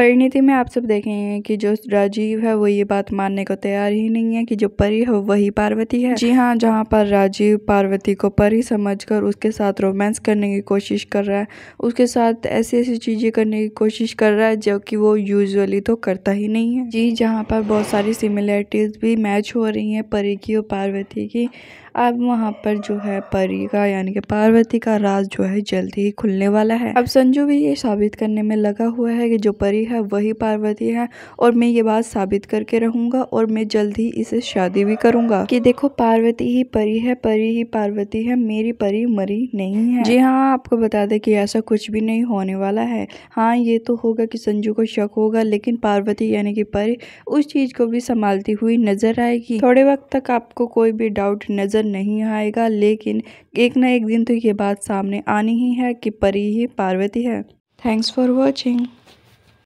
परिणीति में आप सब देखेंगे कि जो राजीव है वो ये बात मानने को तैयार ही नहीं है कि जो परी है वही पार्वती है जी हाँ जहाँ पर राजीव पार्वती को परी समझकर उसके साथ रोमांस करने की कोशिश कर रहा है उसके साथ ऐसी ऐसी चीज़ें करने की कोशिश कर रहा है जो कि वो यूजुअली तो करता ही नहीं है जी जहाँ पर बहुत सारी सिमिलरिटीज़ भी मैच हो रही हैं परी की और पार्वती की अब वहाँ पर जो है परी का यानी कि पार्वती का राज जो है जल्द ही खुलने वाला है अब संजू भी ये साबित करने में लगा हुआ है कि जो परी है वही पार्वती है और मैं ये बात साबित करके रहूंगा और मैं जल्द ही इसे शादी भी करूंगा कि देखो पार्वती ही परी है परी ही पार्वती है मेरी परी मरी नहीं है जी हाँ आपको बता दे कि ऐसा कुछ भी नहीं होने वाला है हाँ ये तो होगा कि संजू को शक होगा लेकिन पार्वती यानी कि परी उस चीज को भी संभालती हुई नजर आएगी थोड़े वक्त तक आपको कोई भी डाउट नजर नज़र नहीं आएगा लेकिन एक ना एक दिन तो ये बात सामने आनी ही है कि परी ही पार्वती है थैंक्स फॉर वॉचिंग